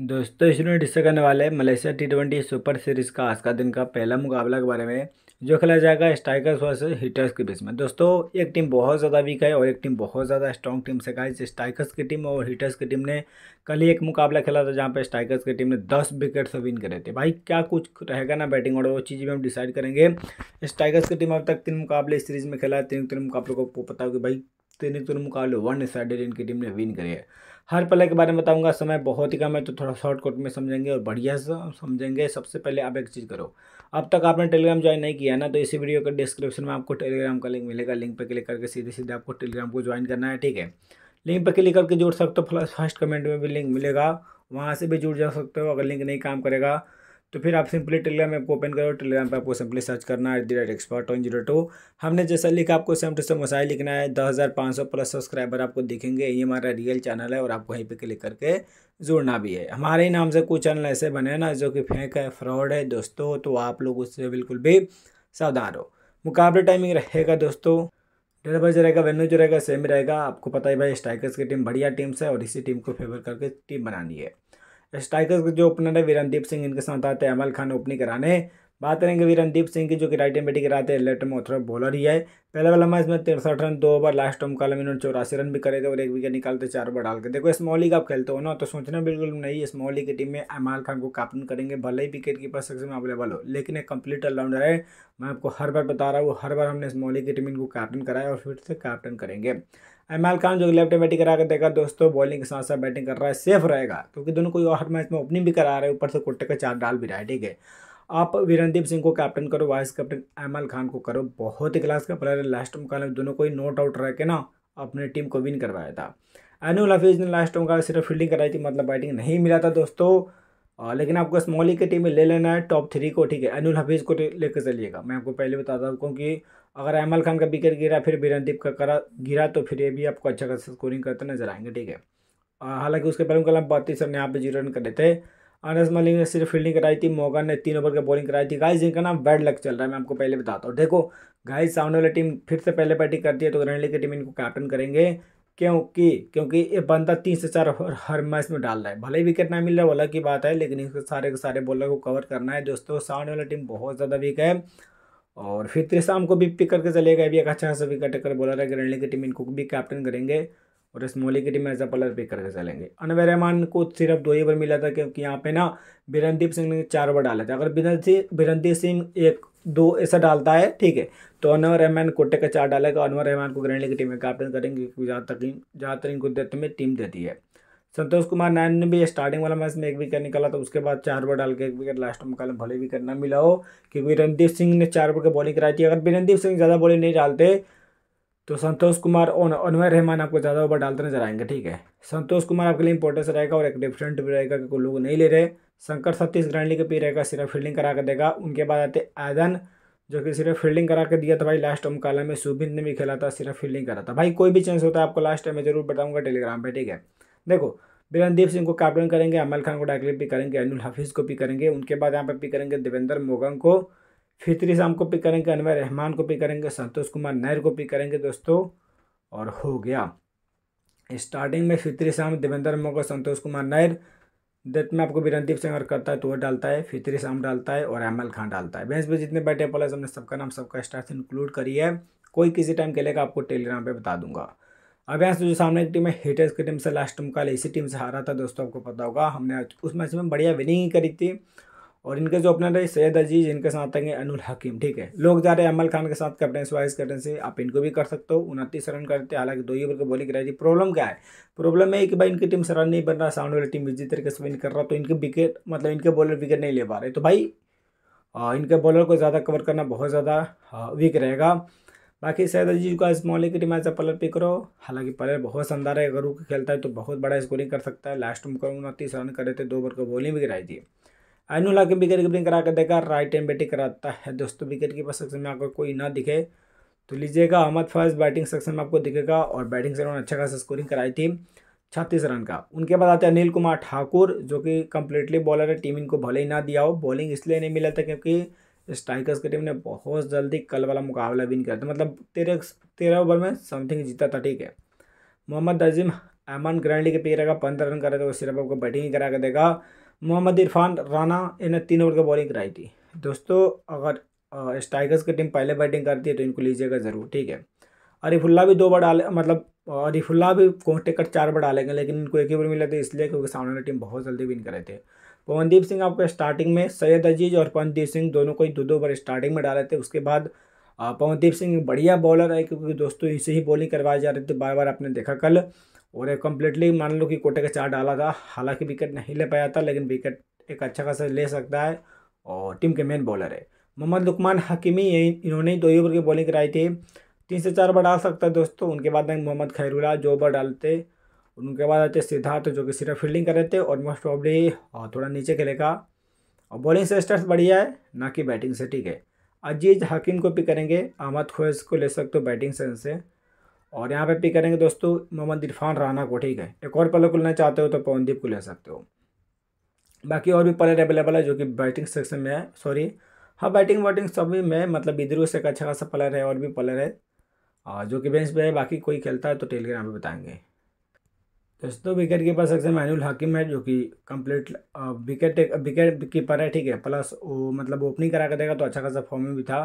दोस्तों student discuss करने वाले Malaysia T twenty super series का आज का दिन का पहला मुकाबला के बारे में जो खेला जाएगा स्ट्राइकर्स वर्सेस हिटर्स के बीच में दोस्तों एक टीम बहुत ज़्यादा वीक है और एक टीम बहुत ज़्यादा स्ट्रॉन्ग टीम से कहा स्ट्राइकर्स की टीम और हिटर्स की टीम ने कल ही एक मुकाबला खेला था जहाँ पर स्ट्राइकर्स की टीम ने दस विकेट से विन करे थे भाई क्या कुछ रहेगा ना बैटिंग और वो चीज़ भी हम डिसाइड करेंगे स्ट्राइकर्स की टीम अब तक तीन मुकाबले इस सीरीज़ में खेला है तीन तीन मुकाबलों को पता होगी भाई तीन दोनों मुकाबले वन साइडेड इनकी टीम ने विन करी है हर पल के बारे में बताऊंगा समय बहुत ही कम है तो थोड़ा शॉर्ट कट में समझेंगे और बढ़िया से समझेंगे सबसे पहले आप एक चीज़ करो अब तक आपने टेलीग्राम ज्वाइन नहीं किया ना तो इसी वीडियो के डिस्क्रिप्शन में आपको टेलीग्राम का लिंक मिलेगा लिंक पर क्लिक करके सीधे सीधे आपको टेलीग्राम को ज्वाइन करना है ठीक है लिंक पर क्लिक करके जुड़ सकते हो फर्स्ट कमेंट में भी लिंक मिलेगा वहाँ से भी जुड़ जा सकते हो अगर लिंक नहीं काम करेगा तो फिर आप सिंपली टेलीग्राम ऐप को ओपन करो टेलीग्राम पर आपको सिंपली सर्च करना है at expert one zero two हमने जैसा लिखा आपको सेम टू सेम वैसा ही लिखना है दस हज़ार पाँच सौ प्लस सब्सक्राइबर आपको दिखेंगे ये हमारा रियल चैनल है और आप वहीं पर क्लिक करके जुड़ना भी है हमारे ही नाम से कुछ चैनल ऐसे बने ना जो कि फेंक है फ्रॉड है दोस्तों तो आप लोग उससे बिल्कुल भी सावधान हो मुकाबले टाइमिंग रहेगा दोस्तों डेढ़ जो रहेगा वेन्यू जो रहेगा सेम रहेगा आपको पता ही भाई स्ट्राइकर्स की टीम बढ़िया टीम्स है और इसी टीम को फेवर करके टीम बनानी है स्ट्राइकर्स के जो ओपनर है वीरनदीप सिंह इनके साथ आते हैं अमल खान ओपनिंग कराने बात करेंगे भी रणदीप सिंह की जो कि राइट एंड बैटिंग कराते हैं लेफ्ट में ऑथर बॉलर ही है पहला वाला मैच में तिरसठ रन दो ओवर लास्ट टर्म में इन्होंने चौरासी रन भी करे थे और एक विकेट निकालते चार ओवर डाल के देखो स्मॉल लीग आप खेलते हो ना तो सोचना बिल्कुल नहीं स्मॉल लीग की टीम में अमाल खान को कैप्टन करेंगे भले ही विकेट कीपर सक्सेस में अवेलेबल हो लेकिन एक कंप्लीट ऑलराउंडर है मैं आपको हर बार बता रहा हूँ हर बार हमने स्मॉल लीग की टीम इनको कैप्टन कराया और फिर से कैप्टन करेंगे अमाल खान जो लेफ्ट बैटिंग करा कर देखा दोस्तों बॉलिंग के साथ साथ बैटिंग कर रहा है सेफ रहेगा क्योंकि दोनों कोई और मैच में ओपनिंग भी करा रहे हैं ऊपर से कुट्टे का चार डाल भी रहा है ठीक है आप वीरनदीप सिंह को कैप्टन करो वाइस कैप्टन एम खान को करो बहुत ही क्लास का प्लेयर है लास्ट मुकाबले में दोनों को ही नोट आउट रह के ना अपने टीम को विन करवाया था एनुअल हफीज ने लास्ट मुकाबले सिर्फ फील्डिंग कराई थी मतलब बैटिंग नहीं मिला था दोस्तों आ, लेकिन आपको स्मॉली की टीम में ले लेना है टॉप थ्री को ठीक है अनिल हफीज़ को लेकर चलिएगा मैं आपको पहले बताता हूँ क्योंकि अगर एम खान का विकेट गिरा फिर वीरनदीप का करा गिरा तो फिर ये भी आपको अच्छा खासा स्कोरिंग करते नजर आएंगे ठीक है हालांकि उसके पहले मुकाबले बत्तीस रन यहाँ पे जीरो रन करे थे अनस मलिक ने सिर्फ फील्डिंग कराई थी मोगन ने तीन ओवर की बॉलिंग कराई थी गाइस जिनका नाम बैड लक चल रहा है मैं आपको पहले बताता हूँ देखो गाइस सामने वाली टीम फिर से पहले बैटिंग करती है तो रणली की टीम इनको कैप्टन करेंगे क्योंकि क्योंकि ये बंदा तीन से चार हर मैच में डाल रहा है भले ही विकेट ना मिल रहा है अलग की बात है लेकिन इसके सारे के सारे बॉलर को कवर करना है दोस्तों सामने वाली टीम बहुत ज़्यादा वीक है और फिर त्रिशाम को भी पिक करके चलेगा गए भी एक अच्छा खासा विकेट कर बॉलर है ग्रैंडली की टीम इनको भी कैप्टन करेंगे और इस मोलिकिटी में एज अ पलर पिक करके चलेंगे अनवर रहमान को सिर्फ दो ही ओवर मिला था क्योंकि यहाँ पे ना बिरनदीप सिंह ने चार ओवर डाला था अगर बिरनदीप सिंह एक दो ऐसा डालता है ठीक है तो अनवर रहमान कोटे का चार डालेगा अनवर रहमान को ग्रैंड की टीम में कैप्टन करेंगे क्योंकि जहाँ तक जहाँ तक इनको देते में टीम देती है संतोष कुमार नायन ने भी स्टार्टिंग वाला मैच में एक विकेट निकाला था तो उसके बाद चार ओवर डाल के एक विकेट लास्ट में मुकाले भले विकेट ना मिला हो क्योंकि रणदीप सिंह ने चार ओवर की बॉलिंग कराई थी अगर बिरनदीप सिंह ज़्यादा बॉलिंग नहीं डालते तो संतोष कुमार और अनवय रहमान आपको ज़्यादा ओवर डालते नजर आएंगे ठीक है संतोष कुमार आपके लिए इंपॉर्टेंस रहेगा और एक डिफरेंट भी रहेगा कि लोग नहीं ले रहे शंकर सतीश ग्रांडली के पी रहेगा सिर्फ फील्डिंग करा के देगा उनके बाद आते आदन जो कि सिर्फ फील्डिंग करा के दिया था भाई लास्ट टाइम काला में सुबिन ने भी खेला था सिर्फ फील्डिंग करा था भाई कोई भी चांस होता है आपको लास्ट टाइम जरूर बताऊंगा टेलीग्राम पर ठीक है देखो बिरनदीप सिंह को कैप्टन करेंगे अमल खान को डायरेक्ट पिक करेंगे अनिल हफीज़ को पिक करेंगे उनके बाद यहाँ पर पिक करेंगे देवेंद्र मोगन को फितरी इस्लाम को पिक करेंगे अनवर रहमान को पिक करेंगे संतोष कुमार नायर को पिक करेंगे दोस्तों और हो गया स्टार्टिंग में Fitri Sham Devendra Moga Santosh Kumar Nair death में आपको बिरनदीप सिंह अगर करता है तो वह डालता है फितरी शाम डालता है और अहमल खान डालता है बेंस पर जितने बैठे प्लस हमने सबका नाम सबका स्टार्स इंक्लूड करी है कोई किसी टाइम खेलेगा आपको टेलीग्राम पर बता दूंगा अब यहाँ से जो सामने की टीम है हिटर्स की टीम से लास्ट टीम का इसी टीम से हारा था दोस्तों आपको पता होगा हमने उस मैच में बढ़िया विनिंग करी थी और इनके जो ओपनर है सैयद अजीज इनके साथ आएंगे अनुल हकीम ठीक है लोग जा रहे हैं अमल खान के साथ कैप्टन वाइस कैप्टन से आप इनको भी कर सकते हो उनतीस रन करते हैं हालांकि दो ही ओवर की बॉलिंग कराई थी प्रॉब्लम क्या है प्रॉब्लम है कि भाई इनकी टीम से रन नहीं बन रहा साउंड वाली टीम जिस तरीके से विन कर रहा तो इनके विकेट मतलब इनके बॉलर विकेट नहीं ले पा रहे तो भाई इनके बॉलर को ज़्यादा कवर करना बहुत ज़्यादा वीक रहेगा बाकी सैयद अजीज का इस की टीम एज पलर पिक करो हालांकि पलर बहुत शानदार है अगर वो खेलता है तो बहुत बड़ा स्कोरिंग कर सकता है लास्ट में उनतीस रन करे थे दो ओवर को बॉलिंग भी कराई थी आइनू ला के विकेट कीपिंग करा कर देखा राइट हैंड बैटिंग कराता है दोस्तों विकेट कीपर सेक्शन में अगर कोई ना दिखे तो लीजिएगा अहमद फैज बैटिंग सेक्शन में आपको दिखेगा और बैटिंग सेक्शन में अच्छा खासा स्कोरिंग कराई थी छत्तीस रन का उनके बाद आते हैं अनिल कुमार ठाकुर जो कि कंप्लीटली बॉलर है टीम इनको भले ही ना दिया हो बॉलिंग इसलिए नहीं मिला था क्योंकि स्ट्राइकर्स की टीम ने बहुत जल्दी कल वाला मुकाबला विन किया था मतलब तेरह तेरह ओवर में समथिंग जीता था ठीक है मोहम्मद अजीम अहमान ग्रैंडी के पे रखा पंद्रह रन करा तो सिर्फ आपको बैटिंग ही करा कर देगा मोहम्मद इरफान राना इन्हें तीन ओवर की बॉलिंग कराई थी दोस्तों अगर स्ट्राइकर्स की टीम पहले बैटिंग करती है तो इनको लीजिएगा ज़रूर ठीक है अरीफुल्ला भी दो बार डाले मतलब अरिफुल्ला भी कोटे कट चार बार डालेंगे लेकिन इनको एक ही ओवर मिला था इसलिए क्योंकि सामने वाली टीम बहुत जल्दी विन करे थे पवनदीप सिंह आपके स्टार्टिंग में सैयद अजीज और पवनदीप सिंह दोनों को ही दो दो बार स्टार्टिंग में डाले थे उसके बाद पवनदीप सिंह बढ़िया बॉलर है क्योंकि दोस्तों इसे ही बॉलिंग करवाई जा रही थी बार बार आपने देखा कल और एक कम्प्लीटली मान लो कि कोटे का चार डाला था हालांकि विकेट नहीं ले पाया था लेकिन विकेट एक अच्छा खासा ले सकता है और टीम के मेन बॉलर है मोहम्मद लुकमान हकीमी इन्होंने ही दो ही ओवर की बॉलिंग कराई थी तीन से चार ओवर डाल सकता है दोस्तों उनके बाद मोहम्मद खैरुल्ला जो ओवर डालते उनके बाद आते सिद्धार्थ जो कि सिर्फ फील्डिंग कर रहे थे और मोस्ट प्रॉब्ली थोड़ा नीचे खेलेगा और बॉलिंग से स्टार्ट बढ़िया है ना कि बैटिंग से ठीक है अजीज हकीम को पिक करेंगे अहमद खोज को ले सकते हो बैटिंग से और यहाँ पे पिक करेंगे दोस्तों मोहम्मद इरफान राना को ठीक है एक और प्लेयर को लेना चाहते हो तो पवनदीप को ले सकते हो बाकी और भी प्लेयर अवेलेबल है जो कि बैटिंग सेक्शन में है सॉरी हाँ बैटिंग वैटिंग सभी में मतलब इधर से एक अच्छा खासा प्लेयर है और भी प्लेयर है और जो कि बेंच पर है बाकी कोई खेलता है तो टेलीग्राम पर बताएंगे दोस्तों विकेट कीपर सेक्शन में अनिल हाकिम है जो कि कंप्लीट विकेट विकेट कीपर है ठीक है प्लस वो मतलब ओपनिंग करा कर देगा तो अच्छा खासा फॉर्म भी था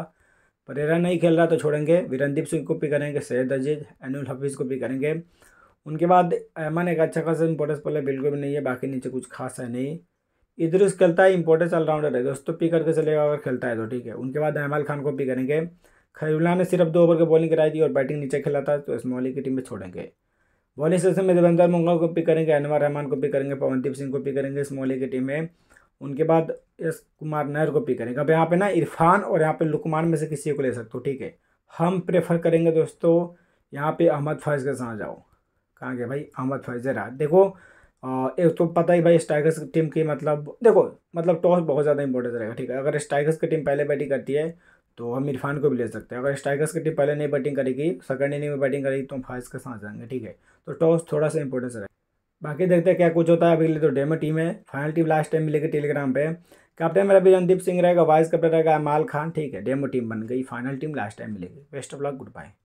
परेरा नहीं खेल रहा तो छोड़ेंगे वीरनदीप सिंह को पिक करेंगे सैयद अजीज अनिल हफीज़ को पिक करेंगे उनके बाद अहमान एक अच्छा खासा इंपॉर्टेंस पहले बिल्कुल भी नहीं है बाकी नीचे कुछ खास है नहीं इधर खेलता है इम्पोर्टेंस ऑलराउंडर है दोस्तों पिक करके चलेगा अगर खेलता है तो ठीक है उनके बाद अहमल खान को पिक करेंगे खैरुल्ला ने सिर्फ दो ओवर की बॉलिंग कराई थी और बैटिंग नीचे खेला था तो इस्मोली की टीम में छोड़ेंगे बॉलिंग सेशन में देवेंद्र मुंगा को पिक करेंगे अनवर रहमान को पिक करेंगे पवनदीप सिंह को पिक करेंगे इस्मोली की टीम में उनके बाद एस कुमार नायर को पिक करेंगे अब यहाँ पे ना इरफान और यहाँ पे लुकमान में से किसी को ले सकते हो ठीक है हम प्रेफर करेंगे दोस्तों यहाँ पे अहमद फैज के साथ जाओ कहाँ के भाई अहमद फैज रहा देखो एक तो पता ही भाई स्ट्राइकर्स की टीम की मतलब देखो मतलब टॉस बहुत ज़्यादा इंपॉर्टेंट रहेगा ठीक है अगर स्ट्राइकर्स की टीम पहले बैटिंग करती है तो हम इरफान को भी ले सकते हैं अगर स्ट्राइकर्स की टीम पहले नहीं बैटिंग करेगी सेकंड इनिंग में बैटिंग करेगी तो हम फैज के साथ जाएंगे ठीक है तो टॉस थोड़ा सा इंपॉर्टेंस रहेगा बाकी देखते हैं क्या कुछ होता है अभी लिए तो डेमो टीम है फाइनल टीम लास्ट टाइम मिलेगी टेलीग्राम पे कैप्टन मेरा भी रणदीप सिंह रहेगा वाइस कैप्टन रहेगा अमाल खान ठीक है डेमो टीम बन गई फाइनल टीम लास्ट टाइम मिलेगी best of luck good bye